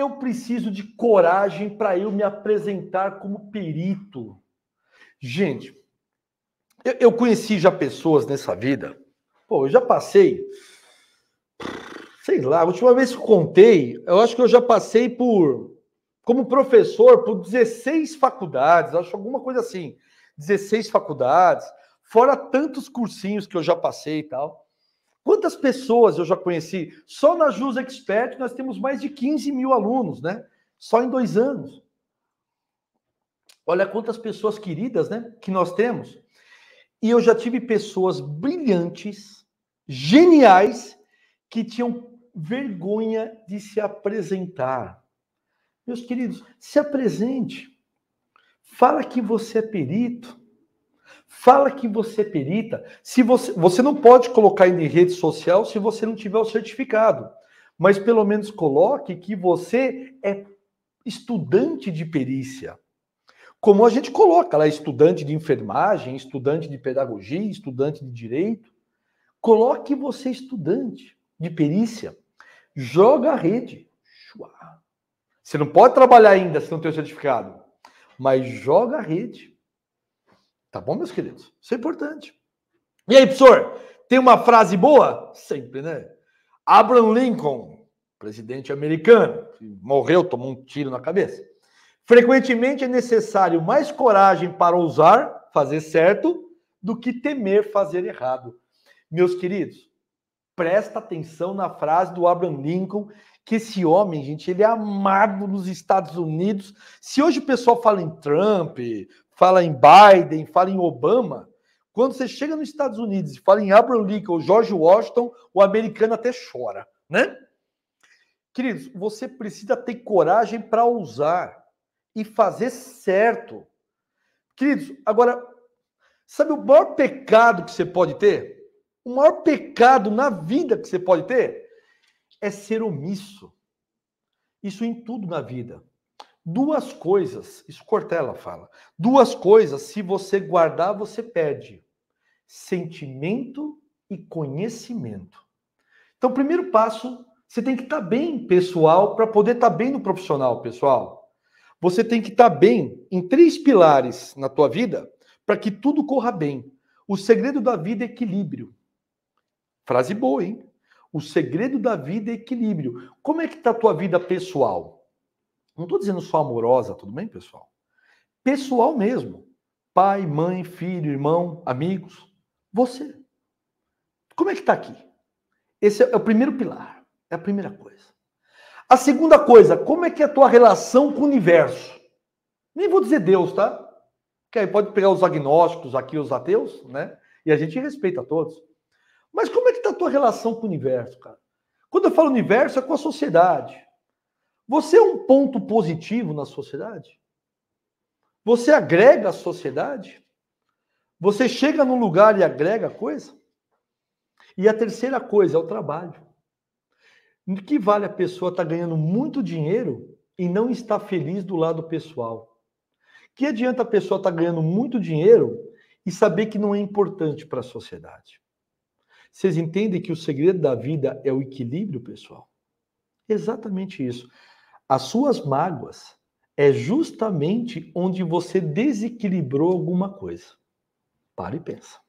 Eu preciso de coragem para eu me apresentar como perito. Gente, eu, eu conheci já pessoas nessa vida. Pô, eu já passei. Sei lá, a última vez que contei, eu acho que eu já passei por. Como professor, por 16 faculdades, acho alguma coisa assim. 16 faculdades, fora tantos cursinhos que eu já passei e tal. Quantas pessoas eu já conheci? Só na Jus Expert nós temos mais de 15 mil alunos, né? Só em dois anos. Olha quantas pessoas queridas, né? Que nós temos. E eu já tive pessoas brilhantes, geniais, que tinham vergonha de se apresentar. Meus queridos, se apresente. Fala que você é perito. Fala que você é perita. Se você, você não pode colocar em rede social se você não tiver o certificado, mas pelo menos coloque que você é estudante de perícia. Como a gente coloca lá, estudante de enfermagem, estudante de pedagogia, estudante de direito. Coloque você estudante de perícia. Joga a rede. Você não pode trabalhar ainda se não tem o certificado, mas joga a rede. Tá bom, meus queridos? Isso é importante. E aí, professor, tem uma frase boa? Sempre, né? Abraham Lincoln, presidente americano, que morreu, tomou um tiro na cabeça. Frequentemente é necessário mais coragem para ousar fazer certo do que temer fazer errado. Meus queridos, presta atenção na frase do Abraham Lincoln, que esse homem, gente, ele é amado nos Estados Unidos. Se hoje o pessoal fala em Trump, fala em Biden, fala em Obama. Quando você chega nos Estados Unidos e fala em Abraham Lincoln ou George Washington, o americano até chora, né? Queridos, você precisa ter coragem para ousar e fazer certo. Queridos, agora, sabe o maior pecado que você pode ter? O maior pecado na vida que você pode ter é ser omisso. Isso em tudo na vida. Duas coisas, isso Cortella fala. Duas coisas, se você guardar, você perde: sentimento e conhecimento. Então, primeiro passo, você tem que estar tá bem pessoal para poder estar tá bem no profissional, pessoal. Você tem que estar tá bem em três pilares na tua vida para que tudo corra bem. O segredo da vida é equilíbrio. Frase boa, hein? O segredo da vida é equilíbrio. Como é que está a tua vida pessoal? Não estou dizendo só amorosa, tudo bem, pessoal? Pessoal mesmo. Pai, mãe, filho, irmão, amigos. Você. Como é que está aqui? Esse é, é o primeiro pilar. É a primeira coisa. A segunda coisa, como é que é a tua relação com o universo? Nem vou dizer Deus, tá? Que aí pode pegar os agnósticos aqui, os ateus, né? E a gente respeita todos. Mas como é que está a tua relação com o universo, cara? Quando eu falo universo, é com a sociedade, você é um ponto positivo na sociedade? Você agrega a sociedade? Você chega num lugar e agrega coisa? E a terceira coisa é o trabalho. O que vale a pessoa estar tá ganhando muito dinheiro e não estar feliz do lado pessoal? Que adianta a pessoa estar tá ganhando muito dinheiro e saber que não é importante para a sociedade? Vocês entendem que o segredo da vida é o equilíbrio pessoal? Exatamente isso. As suas mágoas é justamente onde você desequilibrou alguma coisa. Para e pensa.